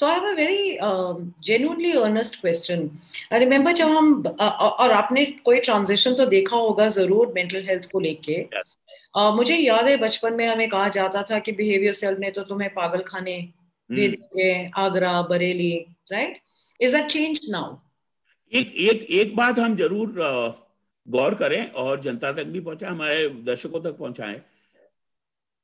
So I have a very genuinely earnest question I remember जब हम और आपने कोई ट्रांजिशन तो देखा होगा जरूर मेंटल हेल्थ को लेके yes. Uh, मुझे याद है बचपन में हमें कहा जाता था कि बिहेवियर सेल ने तो तुम्हें पागल खाने hmm. Agra Bareilly right is that change now एक एक एक बात हम जरूर गौर करें और जनता तक भी पहुंचाएं हमारे दर्शकों तक पहुंचाएं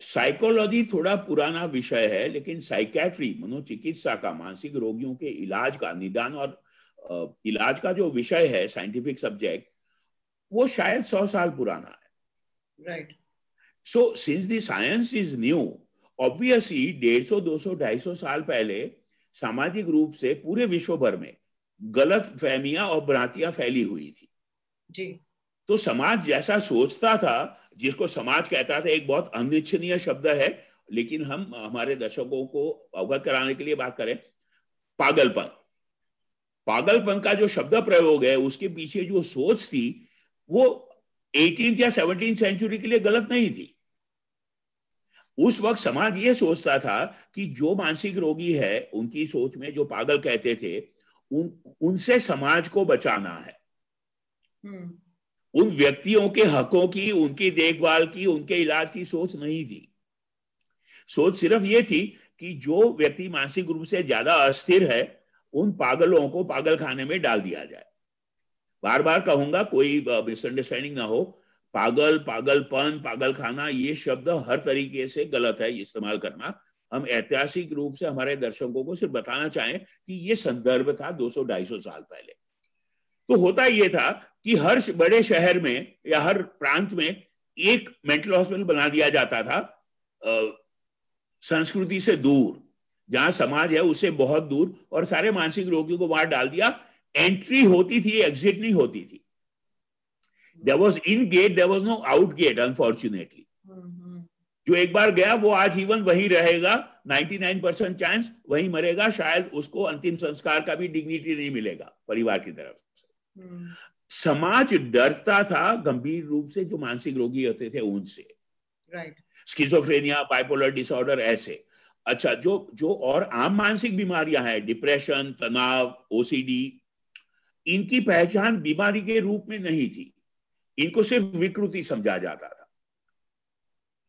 साइकोलॉजी थोड़ा पुराना विषय है लेकिन साइकैट्री मनोचिकित्सा का मानसिक रोगियों के इलाज का निदान और इलाज का जो विषय है साइंटिफिक सब्जेक्ट वो शायद सौ साल पुराना है right so since the science is new obviously डेढ़ सौ दो सौ ढाई सौ साल पहले सामाजिक रूप से पूरे विश्व भर में गलत फहमिया और भ्रांतियां फैली हुई थी जी तो समाज जैसा सोचता था जिसको समाज कहता था एक बहुत अनिच्छनीय शब्द है लेकिन हम हमारे दर्शकों को अवगत कराने के लिए बात करें पागलपन पागलपन का जो शब्द प्रयोग है उसके पीछे जो सोच थी वो एटीन या सेवनटीन सेंचुरी के लिए गलत नहीं थी उस वक्त समाज ये सोचता था कि जो मानसिक रोगी है उनकी सोच में जो पागल कहते थे उन उनसे समाज को बचाना है हम्म। उन व्यक्तियों के हकों की उनकी देखभाल की उनके इलाज की सोच नहीं थी सोच सिर्फ ये थी कि जो व्यक्ति मानसिक रूप से ज्यादा अस्थिर है उन पागलों को पागल खाने में डाल दिया जाए बार बार कहूंगा कोई मिसअंडरस्टैंडिंग ना हो पागल पागलपन पागल खाना ये शब्द हर तरीके से गलत है इस्तेमाल करना हम ऐतिहासिक रूप से हमारे दर्शकों को सिर्फ बताना चाहें कि ये संदर्भ था 200-250 साल पहले तो होता यह था कि हर बड़े शहर में या हर प्रांत में एक मेंटल हॉस्पिटल बना दिया जाता था संस्कृति से दूर जहां समाज है उससे बहुत दूर और सारे मानसिक रोगियों को वहां डाल दिया एंट्री होती थी एग्जिट नहीं होती थी there was in gate there was no out gate unfortunately जो एक बार गया वो आज जीवन वही रहेगा 99 परसेंट चांस वही मरेगा शायद उसको अंतिम संस्कार का भी डिग्निटी नहीं मिलेगा परिवार की तरफ समाज डरता था गंभीर रूप से जो मानसिक रोगी होते थे उनसे राइट स्किजोफ्रेनिया बाइपोलर डिसऑर्डर ऐसे अच्छा जो जो और आम मानसिक बीमारियां हैं डिप्रेशन तनाव ओसीडी इनकी पहचान बीमारी के रूप में नहीं थी इनको सिर्फ विकृति समझा जाता था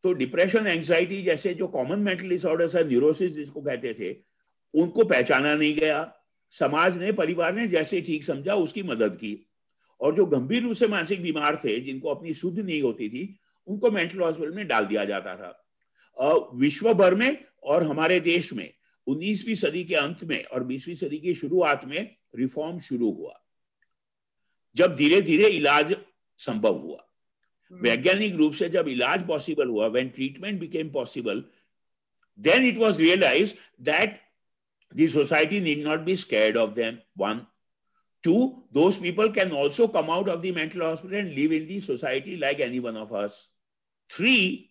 तो डिप्रेशन एंजाइटी जैसे जो कॉमन मेंटल डिसऑर्डर्स है न्यूरोसिस जिसको कहते थे उनको पहचाना नहीं गया समाज ने परिवार ने जैसे ठीक समझा उसकी मदद की और जो गंभीर रूप से मानसिक बीमार थे जिनको अपनी शुद्ध नहीं होती थी उनको मेंटल हॉस्पिटल में डाल दिया जाता था विश्व भर में और हमारे देश में उन्नीसवीं सदी के अंत में और बीसवीं सदी की शुरुआत में रिफॉर्म शुरू हुआ जब धीरे धीरे इलाज संभव हुआ हम्म। वैज्ञानिक रूप से जब इलाज पॉसिबल हुआ when treatment became possible then it was realize that the society need not be scared of them. One. Two, those people can also come out of the mental hospital and live in the society like any one of us. Three,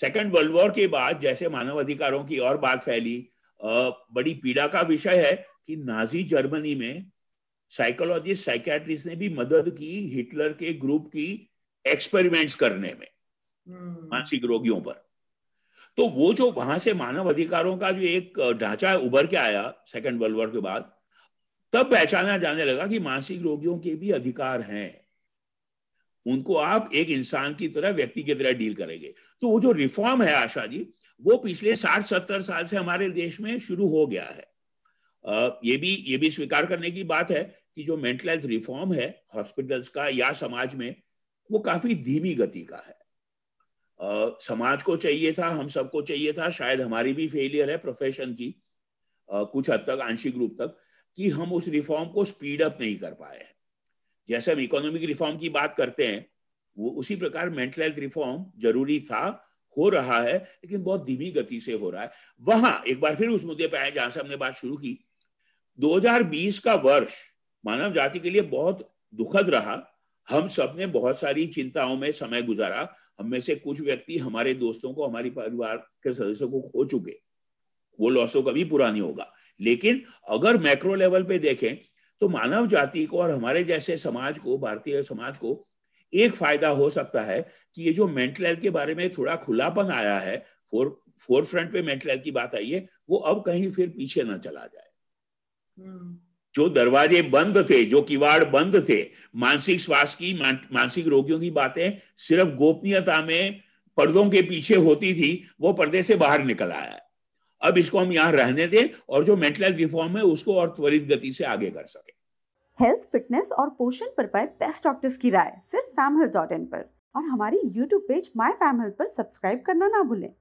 second world war के बाद जैसे मानव अधिकारों की और बात फैली बड़ी पीड़ा का विषय है कि नाजी जर्मनी में साइकोलॉजिस्ट साइकेट्रिस्ट ने भी मदद की हिटलर के ग्रुप की एक्सपेरिमेंट्स करने में मानसिक रोगियों पर तो वो जो वहां से मानव अधिकारों का जो एक ढांचा उभर के आया सेकेंड वर्ल्ड वॉर के बाद तब पहचाना जाने लगा कि मानसिक रोगियों के भी अधिकार हैं उनको आप एक इंसान की तरह व्यक्ति की तरह डील करेंगे तो वो जो रिफॉर्म है आशा जी वो पिछले साठ सत्तर साल से हमारे देश में शुरू हो गया है ये भी ये भी स्वीकार करने की बात है कि जो मेंटल हेल्थ रिफॉर्म है हॉस्पिटल्स का या समाज में वो काफी धीमी गति का है आ, समाज को चाहिए था हम सबको चाहिए था शायद हमारी भी फेलियर है प्रोफेशन की आ, कुछ हद तक आंशिक रूप तक कि हम उस रिफॉर्म को स्पीड अप नहीं कर पाए हैं जैसे हम इकोनॉमिक रिफॉर्म की बात करते हैं वो उसी प्रकार मेंटल हेल्थ रिफॉर्म जरूरी था हो रहा है लेकिन बहुत धीमी गति से हो रहा है वहां एक बार फिर उस मुद्दे पर आए जहां से हमने बात शुरू की 2020 का वर्ष मानव जाति के लिए बहुत दुखद रहा हम सब ने बहुत सारी चिंताओं में समय गुजारा हम में से कुछ व्यक्ति हमारे दोस्तों को हमारे परिवार के सदस्यों को खो चुके वो लॉसों का भी पूरा नहीं होगा लेकिन अगर मैक्रो लेवल पे देखें तो मानव जाति को और हमारे जैसे समाज को भारतीय समाज को एक फायदा हो सकता है कि ये जो मेंटल हेल्थ के बारे में थोड़ा खुलापन आया है फोर फोर फ्रंट पे मेंटल हेल्थ की बात आई है वो अब कहीं फिर पीछे ना चला जाए हम्म। जो दरवाजे बंद थे जो किवाड़ बंद थे मानसिक स्वास्थ्य की मानसिक रोगियों की बातें सिर्फ गोपनीयता में पर्दों के पीछे होती थी वो पर्दे से बाहर निकल आया है अब इसको हम यहाँ रहने दें और जो मेंटल रिफॉर्म है उसको और त्वरित गति से आगे कर सके हेल्थ फिटनेस और पोषण पर पाए बेस्ट डॉक्टर्स की राय सिर्फ इन पर और हमारी यूट्यूब पेज माई हेल्थ पर सब्सक्राइब करना ना भूलें